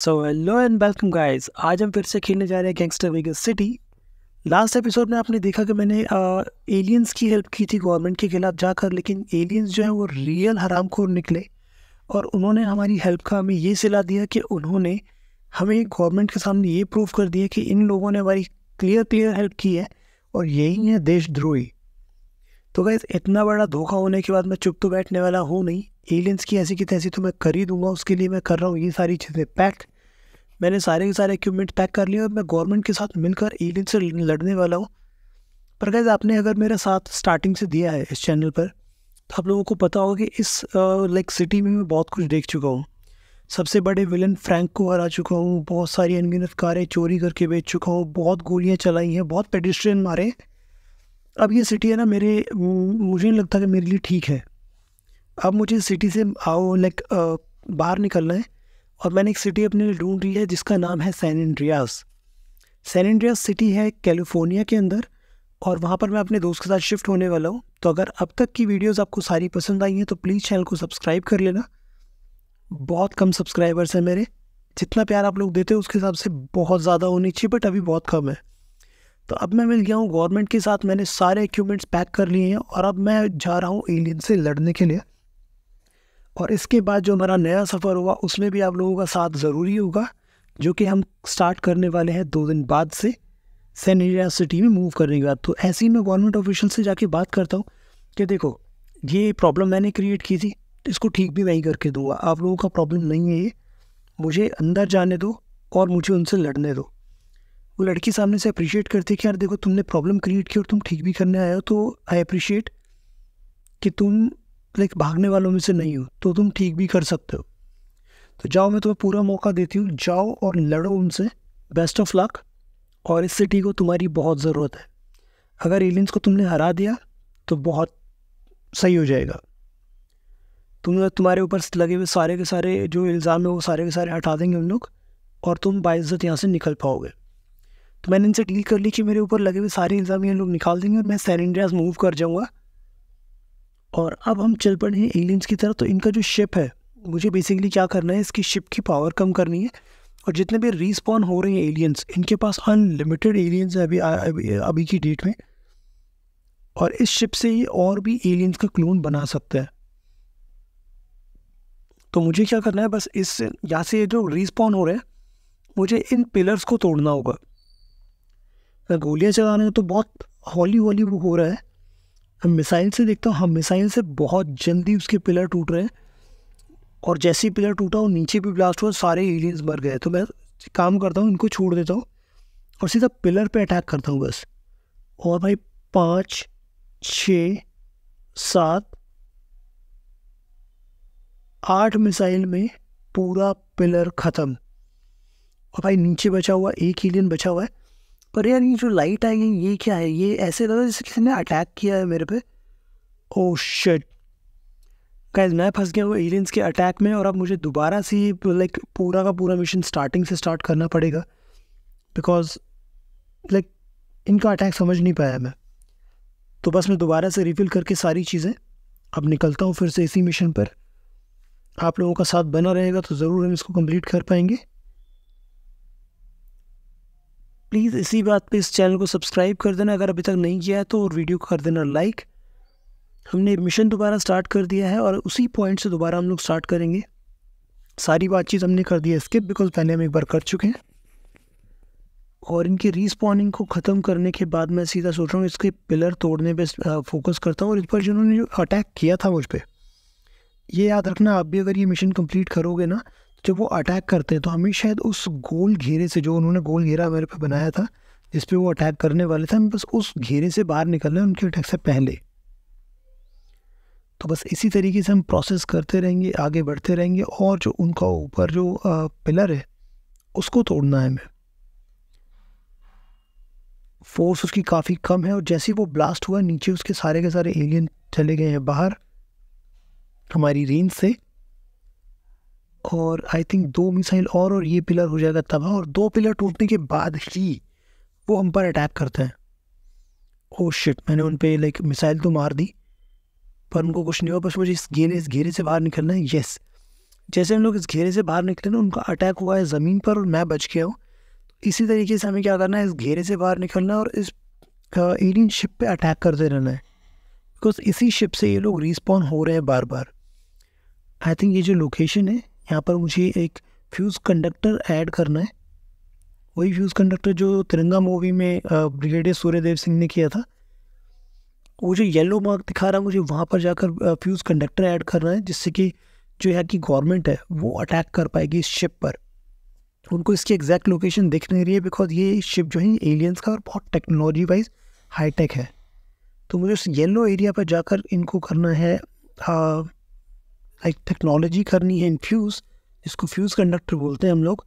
so hello and welcome guys आज हम फिर से खेलने जा रहे हैं gangster Vegas city last episode में आपने देखा कि मैंने एलियंस की हेल्प की थी गवर्नमेंट के खिलाफ जाकर लेकिन एलियंस जो है वो रियल हरामखोर निकले और उन्होंने हमारी हेल्प का हमें ये सिला दिया कि उन्होंने हमें गवर्नमेंट के सामने ये प्रूव कर दिया कि इन लोगों ने हमारी क्लियर क्लियर हेल्प की है और यही है देशद्रोही तो गाइज इतना बड़ा धोखा होने के बाद मैं चुप तो बैठने वाला हूँ नहीं एलियंस की ऐसी की तैसी तो मैं कर ही दूंगा उसके लिए मैं कर रहा हूँ ये सारी चीज़ें पैक मैंने सारे के सारे इक्विपमेंट पैक कर लिए और मैं गवर्नमेंट के साथ मिलकर एलियन से लड़ने वाला हूँ पर गैज़ आपने अगर मेरा साथ स्टार्टिंग से दिया है इस चैनल पर तो आप लोगों को पता होगा कि इस लाइक सिटी में मैं बहुत कुछ देख चुका हूँ सबसे बड़े विलन फ्रैंक को हरा चुका हूँ बहुत सारी अनगिनत कारें चोरी करके बेच चुका हूँ बहुत गोलियाँ चलाई हैं बहुत पेडिस्ट्रियन मारे अब ये सिटी है ना मेरे मुझे नहीं लगता कि मेरे लिए ठीक है अब मुझे सिटी से आओ लाइक बाहर निकलना है और मैंने एक सिटी अपने लिए ढूंढ ली है जिसका नाम है San Andreas San Andreas city है कैलिफोर्निया के अंदर और वहाँ पर मैं अपने दोस्त के साथ शिफ्ट होने वाला हूँ तो अगर अब तक की वीडियोज़ आपको सारी पसंद आई हैं तो प्लीज़ चैनल को सब्सक्राइब कर लेना बहुत कम सब्सक्राइबर्स हैं मेरे जितना प्यार आप लोग देते हो उसके हिसाब से बहुत ज़्यादा होनी चाहिए बट अभी बहुत कम है तो अब मैं मिल गया हूँ गवर्नमेंट के साथ मैंने सारे इक्विपमेंट्स पैक कर लिए हैं और अब मैं जा रहा हूँ एलियन से लड़ने के लिए और इसके बाद जो हमारा नया सफ़र हुआ उसमें भी आप लोगों का साथ ज़रूरी होगा जो कि हम स्टार्ट करने वाले हैं दो दिन बाद से सैन एरिया सिटी में मूव करने के बाद तो ऐसे ही मैं गवर्नमेंट ऑफिशियल से जाके बात करता हूँ कि देखो ये प्रॉब्लम मैंने क्रिएट की थी इसको ठीक भी मैं ही करके दूंगा आप लोगों का प्रॉब्लम नहीं है ये मुझे अंदर जाने दो और मुझे उनसे लड़ने दो वो लड़की सामने से अप्रिशिएट करती है कि यार देखो तुमने प्रॉब्लम क्रिएट की और तुम ठीक भी करने आए हो तो आई अप्रिशिएट कि तुम लाइक भागने वालों में से नहीं हो तो तुम ठीक भी कर सकते हो तो जाओ मैं तुम्हें पूरा मौका देती हूँ जाओ और लड़ो उनसे बेस्ट ऑफ लक और इस सिटी को तुम्हारी बहुत ज़रूरत है अगर एलियंस को तुमने हरा दिया तो बहुत सही हो जाएगा तुम तुम्हारे ऊपर लगे हुए सारे के सारे जो इल्ज़ाम है वो सारे के सारे हटा देंगे उन लोग और तुम बाइज्जत यहाँ से निकल पाओगे तो मैंने इनसे डील कर ली कि मेरे ऊपर लगे हुए सारे इल्ज़ाम ये लोग निकाल देंगे और मैं सैन इंडियाज मूव कर जाऊँगा और अब हम चल पड़े हैं एलियंस की तरफ तो इनका जो शिप है मुझे बेसिकली क्या करना है इसकी शिप की पावर कम करनी है और जितने भी रिस्पॉन हो रहे हैं एलियंस इनके पास अनलिमिटेड एलियंस है अभी अभी, की डेट में और इस शिप से ये और भी एलियंस का क्लोन बना सकते हैं तो मुझे क्या करना है बस इस यहाँ से जो रिस्पॉन हो रहे हैं मुझे इन पिलर्स को तोड़ना होगा गोलियाँ चलाने तो बहुत हॉली हॉली हो रहा है मिसाइल से देखता हूँ हम मिसाइल से बहुत जल्दी उसके पिलर टूट रहे हैं और जैसे ही पिलर टूटा हो नीचे भी ब्लास्ट हुआ सारे एलियंस मर गए तो मैं काम करता हूँ इनको छोड़ देता हूँ और सीधा पिलर पे अटैक करता हूँ बस और भाई पाँच छ सात आठ मिसाइल में पूरा पिलर ख़त्म और भाई नीचे बचा हुआ एक एलियन बचा हुआ है पर यार ये जो लाइट आई है ये क्या है ये ऐसे लगा जैसे किसी ने अटैक किया है मेरे पे ओ शिट गाइज मैं फंस गया हूँ एलियंस के अटैक में और अब मुझे दोबारा से लाइक पूरा का पूरा मिशन स्टार्टिंग से स्टार्ट करना पड़ेगा बिकॉज लाइक इनका अटैक समझ नहीं पाया मैं तो बस मैं दोबारा से रिफिल करके सारी चीज़ें अब निकलता हूँ फिर से इसी मिशन पर आप लोगों का साथ बना रहेगा तो ज़रूर हम इसको कंप्लीट कर पाएंगे प्लीज़ इसी बात पे इस चैनल को सब्सक्राइब कर देना अगर अभी तक नहीं किया है तो और वीडियो कर देना लाइक हमने मिशन दोबारा स्टार्ट कर दिया है और उसी पॉइंट से दोबारा हम लोग स्टार्ट करेंगे सारी बातचीत हमने कर दी है स्किप बिकॉज पहले हम एक बार कर चुके हैं और इनकी रिस्पॉनिंग को ख़त्म करने के बाद मैं सीधा सोच रहा हूँ इसके पिलर तोड़ने पे फोकस करता हूँ और इस पर जिन्होंने जो अटैक किया था मुझ पर ये याद रखना आप भी अगर ये मिशन कंप्लीट करोगे ना जब वो अटैक करते हैं तो हमें शायद उस गोल घेरे से जो उन्होंने गोल घेरा मेरे पे बनाया था जिस पे वो अटैक करने वाले थे हमें बस उस घेरे से बाहर निकलना है उनके अटैक से पहले तो बस इसी तरीके से हम प्रोसेस करते रहेंगे आगे बढ़ते रहेंगे और जो उनका ऊपर जो पिलर है उसको तोड़ना है हमें फोर्स उसकी काफ़ी कम है और जैसे ही वो ब्लास्ट हुआ नीचे उसके सारे के सारे एलियन चले गए हैं बाहर हमारी रेंज से और आई थिंक दो मिसाइल और और ये पिलर हो जाएगा तबाह हाँ, और दो पिलर टूटने के बाद ही वो हम पर अटैक करते हैं ओ oh शिट मैंने उन पर लाइक मिसाइल तो मार दी पर उनको कुछ नहीं हुआ बस मुझे इस घेरे इस घेरे से बाहर निकलना है येस जैसे हम लोग इस घेरे से बाहर निकले ना उनका अटैक हुआ है ज़मीन पर और मैं बच गया हूँ इसी तरीके से हमें क्या करना है इस घेरे से बाहर निकलना है और इस एलियन शिप पे अटैक करते रहना है बिकॉज इसी शिप से ये लोग रिस्पॉन्ड हो रहे हैं बार बार आई थिंक ये जो लोकेशन है यहाँ पर मुझे एक फ्यूज़ कंडक्टर ऐड करना है वही फ्यूज़ कंडक्टर जो तिरंगा मूवी में ब्रिगेडियर सूर्यदेव सिंह ने किया था वो जो येलो मार्क दिखा रहा है मुझे वहाँ पर जाकर फ्यूज़ कंडक्टर ऐड करना है जिससे कि जो यहाँ की गवर्नमेंट है वो अटैक कर पाएगी इस शिप पर उनको इसकी एग्जैक्ट लोकेशन दिख नहीं रही है बिकॉज ये शिप जो है एलियंस का और बहुत टेक्नोलॉजी वाइज हाईटेक है तो मुझे उस येलो एरिया पर जाकर इनको करना है आ, लाइक टेक्नोलॉजी करनी है इन्फ्यूज़ जिसको फ्यूज़ कंडक्टर बोलते हैं हम लोग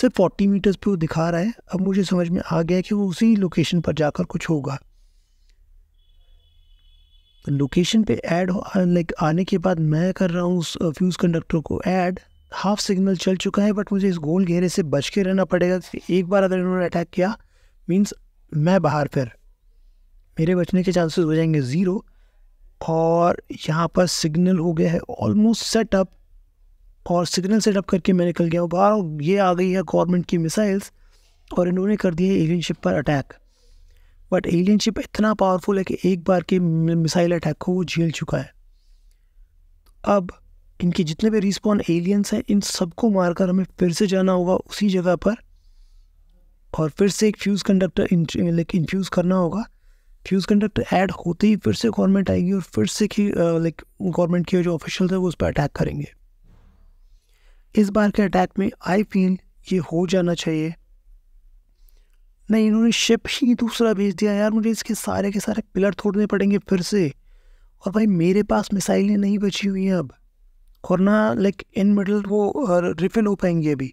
सिर्फ फोर्टी मीटर्स पे वो दिखा रहा है अब मुझे समझ में आ गया कि वो उसी लोकेशन पर जाकर कुछ होगा लोकेशन पे ऐड लाइक आने के बाद मैं कर रहा हूँ उस फ्यूज़ कंडक्टर को ऐड हाफ सिग्नल चल चुका है बट मुझे इस गोल घेरे से बच के रहना पड़ेगा एक बार अगर इन्होंने अटैक किया मीन्स मैं बाहर फिर मेरे बचने के चांसेस हो जाएंगे ज़ीरो और यहाँ पर सिग्नल हो गया है ऑलमोस्ट सेटअप और सिग्नल सेटअप करके मैं निकल गया हूँ बाहर ये आ गई है गवर्नमेंट की मिसाइल्स और इन्होंने कर दिए एलियन शिप पर अटैक बट एलियन शिप इतना पावरफुल है कि एक बार के मिसाइल अटैक को वो झेल चुका है अब इनके जितने भी रिस्पॉन्ड एलियंस हैं इन सबको मारकर हमें फिर से जाना होगा उसी जगह पर और फिर से एक फ्यूज़ कंडक्टर लाइक इन्फ्यूज़ करना होगा फ्यूज़ कंडक्टर ऐड होते ही फिर से गवर्नमेंट आएगी और फिर से कि लाइक गवर्नमेंट के जो ऑफिशियल है वो उस पर अटैक करेंगे इस बार के अटैक में आई फील ये हो जाना चाहिए नहीं इन्होंने शिप ही दूसरा भेज दिया यार मुझे इसके सारे के सारे पिलर तोड़ने पड़ेंगे फिर से और भाई मेरे पास मिसाइलें नहीं बची हुई हैं अब और ना लाइक इन मिडल वो रिफिल हो पाएंगे अभी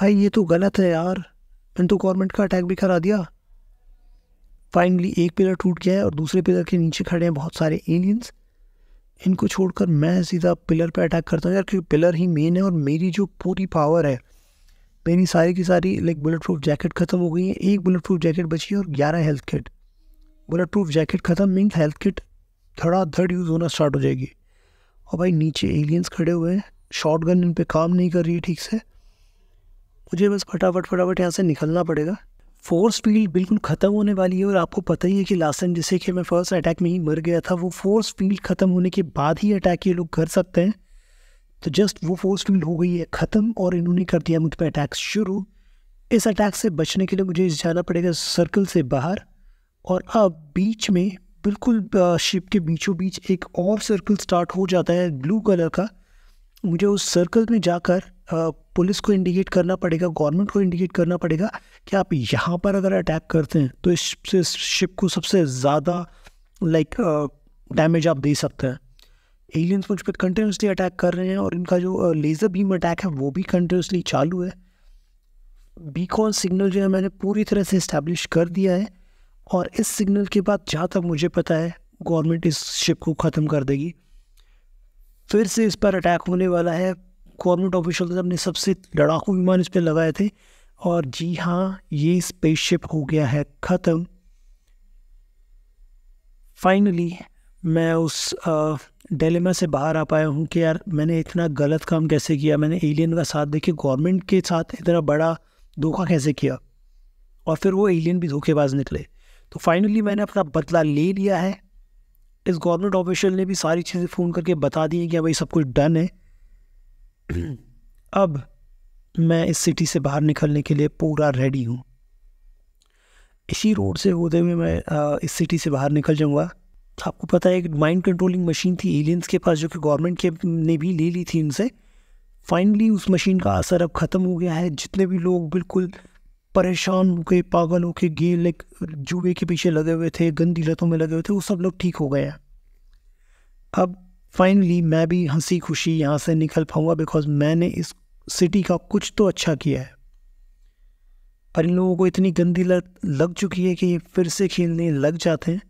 भाई ये तो गलत है यार इन तो गवर्नमेंट का अटैक भी करा दिया फाइनली एक पिलर टूट गया है और दूसरे पिलर के नीचे खड़े हैं बहुत सारे एलियंस इनको छोड़कर मैं सीधा पिलर पर अटैक करता हूँ यार क्योंकि पिलर ही मेन है और मेरी जो पूरी पावर है मेरी सारी की सारी लाइक बुलेट प्रूफ जैकेट ख़त्म हो गई है एक बुलेट प्रूफ जैकेट बची है और ग्यारह health kit bulletproof jacket ख़त्म मीन हेल्थ किट धड़ाधड़ यूज़ होना स्टार्ट हो जाएगी और भाई नीचे एलियंस खड़े हुए हैं शॉर्ट गन इन पर काम नहीं कर रही है ठीक से मुझे बस फटाफट फटाफट यहाँ से निकलना पड़ेगा फोर्स फील्ड बिल्कुल ख़त्म होने वाली है और आपको पता ही है कि लास्ट टाइम जैसे कि मैं फर्स्ट अटैक में ही मर गया था वो फोर्स फील्ड ख़त्म होने के बाद ही अटैक ये लोग कर सकते हैं तो जस्ट वो फोर्स फील्ड हो गई है ख़त्म और इन्होंने कर दिया मुझ पर अटैक शुरू इस अटैक से बचने के लिए मुझे जाना पड़ेगा सर्कल से बाहर और अब बीच में बिल्कुल शिप के बीचों बीच एक और सर्कल स्टार्ट हो जाता है ब्लू कलर का मुझे उस सर्कल में जाकर पुलिस को इंडिकेट करना पड़ेगा गवर्नमेंट को इंडिकेट करना पड़ेगा कि आप यहाँ पर अगर अटैक करते हैं तो इस शिप को सबसे ज़्यादा लाइक डैमेज आप दे सकते हैं एलियंस मुझ पर कंटिन्यूसली अटैक कर रहे हैं और इनका जो लेज़र बीम अटैक है वो भी कंटिन्यूसली चालू है बीकॉन सिग्नल जो है मैंने पूरी तरह से इस्टेब्लिश कर दिया है और इस सिग्नल के बाद जहाँ तक मुझे पता है गवर्नमेंट इस शिप को ख़त्म कर देगी फिर से इस पर अटैक होने वाला है गवर्नमेंट ऑफिशल ने सबसे लड़ाकू विमान इस पर लगाए थे और जी हाँ ये स्पेसशिप हो गया है ख़त्म फाइनली मैं उस डेलेमा से बाहर आ पाया हूँ कि यार मैंने इतना गलत काम कैसे किया मैंने एलियन का साथ देखे गवर्नमेंट के साथ इतना बड़ा धोखा कैसे किया और फिर वो एलियन भी धोखेबाज निकले तो फाइनली मैंने अपना बदला ले लिया है इस गवर्नमेंट ऑफिशियल ने भी सारी चीज़ें फ़ोन करके बता दी कि भाई सब कुछ डन है अब मैं इस सिटी से बाहर निकलने के लिए पूरा रेडी हूँ इसी रोड से होते हुए मैं इस सिटी से बाहर निकल जाऊँगा आपको पता है एक माइंड कंट्रोलिंग मशीन थी एलियंस के पास जो कि गवर्नमेंट के ने भी ले ली थी इनसे फाइनली उस मशीन का असर अब ख़त्म हो गया है जितने भी लोग बिल्कुल परेशान हो के पागल हो के गे लाइक जुए के पीछे लगे हुए थे गंदी लतों में लगे हुए थे वो सब लोग ठीक हो गए हैं अब फाइनली मैं भी हंसी खुशी यहाँ से निकल पाऊँगा बिकॉज मैंने इस सिटी का कुछ तो अच्छा किया है पर इन लोगों को इतनी गंदी लत लग चुकी है कि ये फिर से खेलने लग जाते हैं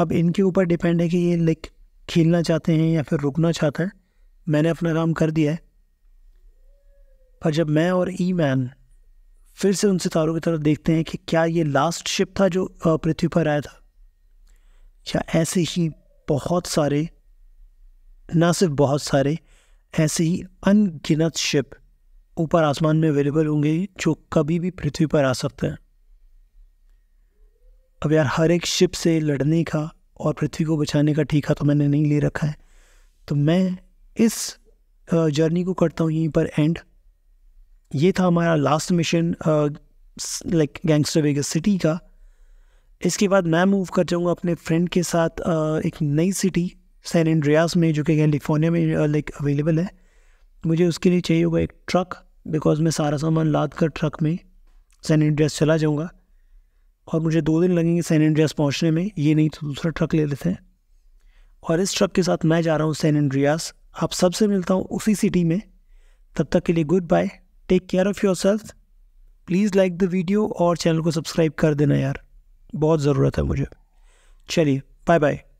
अब इनके ऊपर डिपेंड है कि ये लाइक खेलना चाहते हैं या फिर रुकना चाहते हैं मैंने अपना काम कर दिया है पर जब मैं और ई मैन फिर से उन सितारों की तरफ देखते हैं कि क्या ये लास्ट शिप था जो पृथ्वी पर आया था क्या ऐसे ही बहुत सारे ना सिर्फ बहुत सारे ऐसे ही अनगिनत शिप ऊपर आसमान में अवेलेबल होंगे जो कभी भी पृथ्वी पर आ सकते हैं अब यार हर एक शिप से लड़ने का और पृथ्वी को बचाने का ठीका तो मैंने नहीं ले रखा है तो मैं इस जर्नी को करता हूँ यहीं पर एंड ये था हमारा last mission like gangster Vegas city का इसके बाद मैं मूव कर जाऊँगा अपने फ्रेंड के साथ uh, एक नई सिटी सैन एंड्रियास में जो कि कैलिफोर्निया में लाइक uh, अवेलेबल है मुझे उसके लिए चाहिए होगा एक ट्रक बिकॉज मैं सारा सामान लाद कर ट्रक में सैन एंड्रियास चला जाऊँगा और मुझे दो दिन लगेंगे सैन एंड्रियास पहुँचने में ये नहीं तो दूसरा ट्रक ले लेते हैं और इस ट्रक के साथ मैं जा रहा हूँ सैन एंड्रियास आप सबसे मिलता हूँ उसी सिटी में तब तक के लिए goodbye take care of yourself please like the video और चैनल को सब्सक्राइब कर देना यार बहुत ज़रूरत है मुझे चलिए बाय बाय